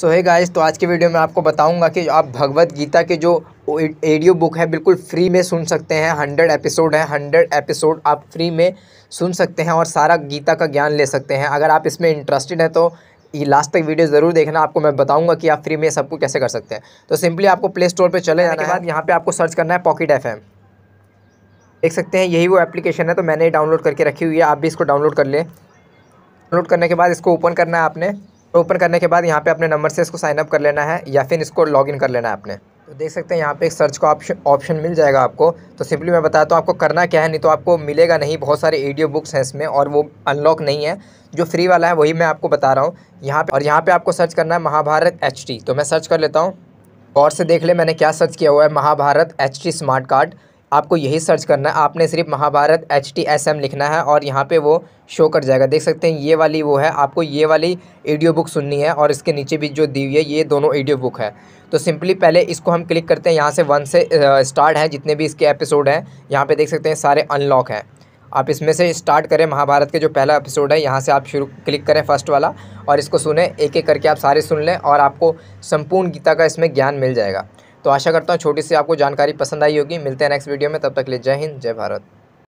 सो है गाइस तो आज के वीडियो में आपको बताऊंगा कि आप भगवत गीता के जो ऑडियो बुक है बिल्कुल फ्री में सुन सकते हैं हंड्रेड एपिसोड है हंड्रेड एपिसोड आप फ्री में सुन सकते हैं और सारा गीता का ज्ञान ले सकते हैं अगर आप इसमें इंटरेस्टेड हैं तो ये लास्ट तक वीडियो ज़रूर देखना आपको मैं बताऊंगा कि आप फ्री में सबको कैसे कर सकते हैं तो सिंपली आपको प्ले स्टोर पर चले जाने के बाद यहाँ पर आपको सर्च करना है पॉकेट एफ देख सकते हैं यही वो एप्लीकेशन है तो मैंने डाउनलोड करके रखी हुई है आप भी इसको डाउनलोड कर लें डाउनलोड करने के बाद इसको ओपन करना है आपने ओपन करने के बाद यहाँ पे अपने नंबर से इसको साइनअप कर लेना है या फिर इसको लॉगिन कर लेना है आपने तो देख सकते हैं यहाँ पे एक सर्च का ऑप्शन ऑप्शन मिल जाएगा आपको तो सिंपली मैं बताता तो हूँ आपको करना क्या है नहीं तो आपको मिलेगा नहीं बहुत सारे ऑडियो बुक्स हैं इसमें और वो अनलॉक नहीं है जो फ्री वाला है वही मैं आपको बता रहा हूँ यहाँ पर और यहाँ पर आपको सर्च करना है महाभारत एच तो मैं सर्च कर लेता हूँ और से देख ले मैंने क्या सर्च किया हुआ है महाभारत एच स्मार्ट कार्ड आपको यही सर्च करना है आपने सिर्फ Mahabharat H T S M लिखना है और यहाँ पे वो शो कर जाएगा देख सकते हैं ये वाली वो है आपको ये वाली ऑडियो बुक सुननी है और इसके नीचे भी जो दी हुई है ये दोनों ऑडियो बुक है तो सिंपली पहले इसको हम क्लिक करते हैं यहाँ से वन से स्टार्ट है जितने भी इसके एपिसोड हैं यहाँ पर देख सकते हैं सारे अनलॉक हैं आप इसमें से स्टार्ट करें महाभारत के जो पहला एपिसोड है यहाँ से आप शुरू क्लिक करें फर्स्ट वाला और इसको सुने एक एक करके आप सारे सुन लें और आपको संपूर्ण गीता का इसमें ज्ञान मिल जाएगा तो आशा करता हूँ छोटी सी आपको जानकारी पसंद आई होगी मिलते हैं नेक्स्ट वीडियो में तब तक ले जय हिंद जय भारत